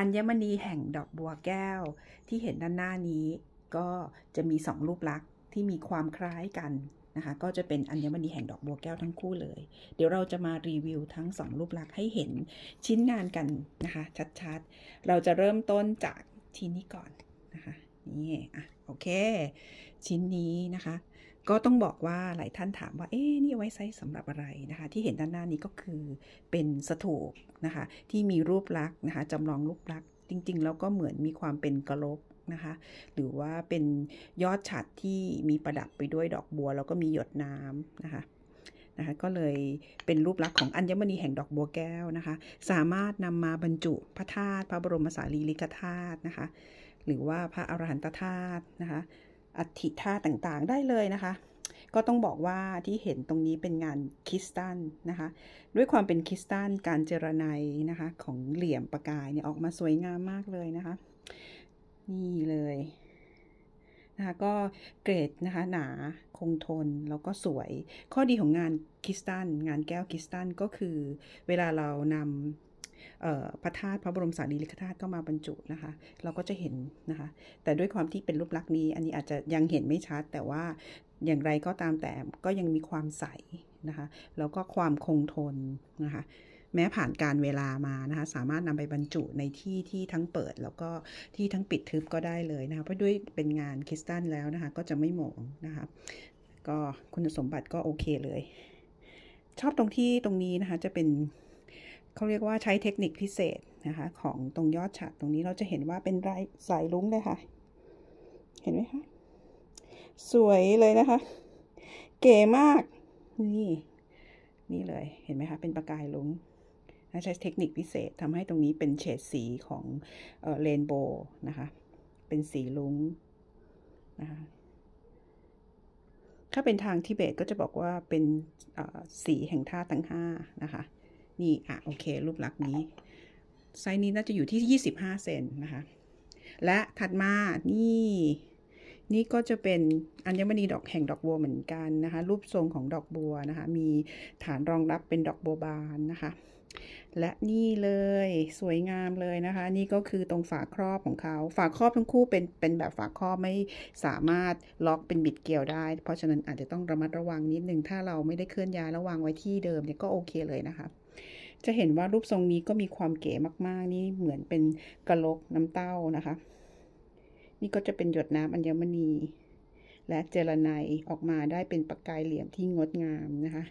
อัญมณีแห่งดอกบัวแก้วที่เห็นด้านหน้านี้ ก็จะมีสองรูปลักษณ์ที่มีความคล้ายกันนะคะ ก็จะเป็นอัญมณีแห่งดอกบัวแก้วทั้งคู่เลย เดี๋ยวเราจะมารีวิวทั้งสองรูปลักษณ์ให้เห็นชิ้นงานกันนะคะ ชัดๆ เราจะเริ่มต้นจากชิ้นนี้ก่อนนะคะนี่อ่ะโอเค ชิ้นนี้นะคะก็ต้องบอกว่าหลายท่านถามว่า เอ๊นี่ไว้ใช้สำหรับอะไรนะคะ ที่เห็นด้านหน้านี้ก็คือเป็นสถูปนะคะ ที่มีรูปลักษณ์นะคะจำลองรูปลักษณ์จริงๆแล้วก็เหมือนมีความเป็นกระโหลกนะคะ หรือว่าเป็นยอดฉัดที่มีประดับไปด้วยดอกบัวแล้วก็มีหยดน้ำนะคะนะคะ ก็เลยเป็นรูปลักษณ์ของอัญมณีแห่งดอกบัวแก้วนะคะ สามารถนำมาบรรจุพระธาตุพระบรมสารีริกธาตุนะคะ หรือว่าพระอรหันตธาตุนะคะอัฐิธาต่างๆ ได้เลยนะคะ ก็ต้องบอกว่าที่เห็นตรงนี้เป็นงานคิสตันนะคะ ด้วยความเป็นคิสตันการเจรไนนะคะ ของเหลี่ยมประกายเนี่ยออกมาสวยงามมากเลยนะคะ นี่เลยนะคะ ก็เกรดนะคะ หนาคงทนแล้วก็สวย ข้อดีของงานคิสตันงานแก้วคิสตันก็คือเวลาเรานำพระธาตุพระบรมสารีริกธาตุก็มาบรรจุนะคะ เราก็จะเห็นนะคะ แต่ด้วยความที่เป็นรูปลักษณ์นี้ อันนี้อาจจะยังเห็นไม่ชัด แต่ว่าอย่างไรก็ตามแต่ก็ยังมีความใสนะคะ แล้วก็ความคงทนนะคะแม้ผ่านการเวลามานะคะ สามารถนำไปบรรจุในที่ที่ทั้งเปิดแล้วก็ที่ทั้งปิดทึบก็ได้เลยนะคะ เพราะด้วยเป็นงานคริสตัลแล้วนะคะ ก็จะไม่หมองนะคะ ก็คุณสมบัติก็โอเคเลย ชอบตรงที่ตรงนี้นะคะ จะเป็นเขาเรียกว่าใช้เทคนิคพิเศษนะคะ ของตรงยอดฉาดตรงนี้เราจะเห็นว่าเป็นไรสายลุ้งเลยค่ะ เห็นไหมคะสวยเลยนะคะ เก๋มาก นี่ นี่เลยเห็นไหมคะเป็นประกายลุ้งใช้เทคนิคพิเศษทำให้ตรงนี้เป็นเฉดสีของเรนโบว์นะคะ เป็นสีลุ้งนะคะถ้าเป็นทางทิเบตก็จะบอกว่าเป็นสีแห่งธาตุทั้งห้านะคะนี่อ่ะโอเครูปลักษณ์นี้ ไซส์นี้น่าจะอยู่ที่ยี่สิบห้าเซนนะคะและถัดมานี่นี่ก็จะเป็นอัญมณีดอกแห่งดอกบัวเหมือนกันนะคะรูปทรงของดอกบัวนะคะมีฐานรองรับเป็นดอกบัวบานนะคะและนี่เลยสวยงามเลยนะคะนี่ก็คือตรงฝาครอบของเขาฝาครอบทั้งคู่เป็นเป็นแบบฝาครอบไม่สามารถล็อกเป็นบิดเกลียวได้ เพราะฉะนั้นอาจจะต้องระมัดระวังนิดนึงถ้าเราไม่ได้เคลื่อนย้ายแลวัางไว้ที่เดิมเนี่ยก็โอเคเลยนะคะจะเห็นว่ารูปทรงนี้ก็มีความเก๋มากๆ นี่เหมือนเป็นกระโหลกน้ำเต้านะคะ นี่ก็จะเป็นหยดน้ำอัญมณี และเจรไนออกมาได้เป็นประกายเหลี่ยมที่งดงามนะคะ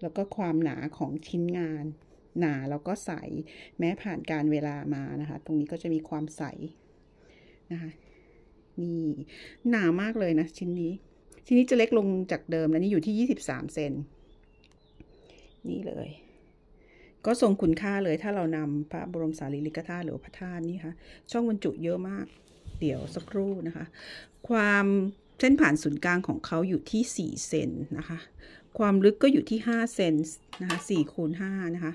แล้วก็ความหนาของชิ้นงาน หนาแล้วก็ใสแม้ผ่านการเวลามานะคะ ตรงนี้ก็จะมีความใส นะคะ นี่ หนามากเลยนะ ชิ้นนี้ ชิ้นนี้จะเล็กลงจากเดิมแล้วนี่อยู่ที่ยี่สสิบามเซนนี่เลยก็ทรงคุณค่าเลยถ้าเรานำพระบรมสารีริกธาตุหรือพระธาตุนี่ค่ะ ช่องบรรจุเยอะมาก เดี๋ยวสักครู่นะคะ ความเส้นผ่านศูนย์กลางของเขาอยู่ที่4เซนนะคะ ความลึกก็อยู่ที่5เซนนะคะ4คูณ5นะคะ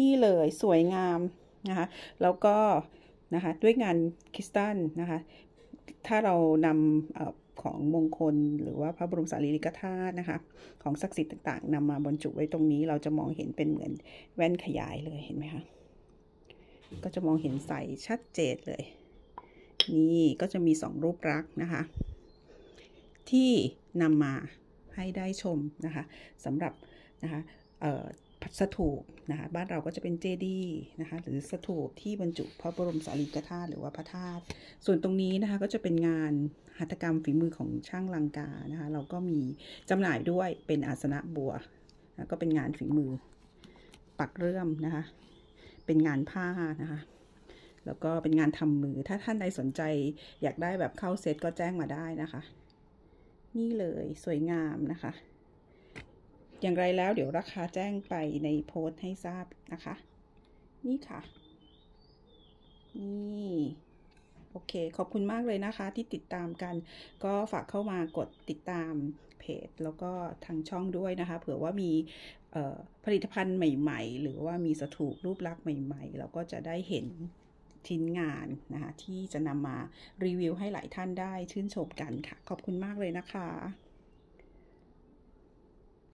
นี่เลยสวยงามนะคะ แล้วก็นะคะ ด้วยงานคริสตัลนะคะถ้าเรานำของมงคลหรือว่าพระบรมสารีริกธาตุนะคะ ของศักดิ์สิทธิ์ต่างๆนำมาบรรจุไว้ตรงนี้เราจะมองเห็นเป็นเหมือนแว่นขยายเลยเห็นไหมคะก็จะมองเห็นใสชัดเจนเลย นี่ก็จะมีสองรูปรักษ์นะคะ ที่นำมาให้ได้ชมนะคะสำหรับนะคะสถูปนะคะ บ้านเราก็จะเป็นเจดีนะคะ หรือสถูปที่บรรจุพระบรมสารีริกธาตุหรือว่าพระธาตุส่วนตรงนี้นะคะ ก็จะเป็นงานหัตถกรรมฝีมือของช่างลังกานะคะ เราก็มีจำหน่ายด้วยเป็นอาสนะบัวนะก็เป็นงานฝีมือ ปักเรื่อมนะคะเป็นงานผ้านะคะ แล้วก็เป็นงานทำมือ ถ้าท่านใดสนใจอยากได้แบบเข้าเซตก็แจ้งมาได้นะคะ นี่เลยสวยงามนะคะอย่างไรแล้วเดี๋ยวราคาแจ้งไปในโพสต์ให้ทราบนะคะ นี่ค่ะ นี่ โอเค ขอบคุณมากเลยนะคะ ที่ติดตามกัน ก็ฝากเข้ามากดติดตามเพจแล้วก็ทางช่องด้วยนะคะ เผื่อว่ามีผลิตภัณฑ์ใหม่ ๆ หรือว่ามีสถูกรูปลักษณ์ใหม่ๆเราก็จะได้เห็นชิ้นงานนะคะ ที่จะนำมารีวิวให้หลายท่านได้ ชื่นชมกันค่ะ ขอบคุณมากเลยนะคะ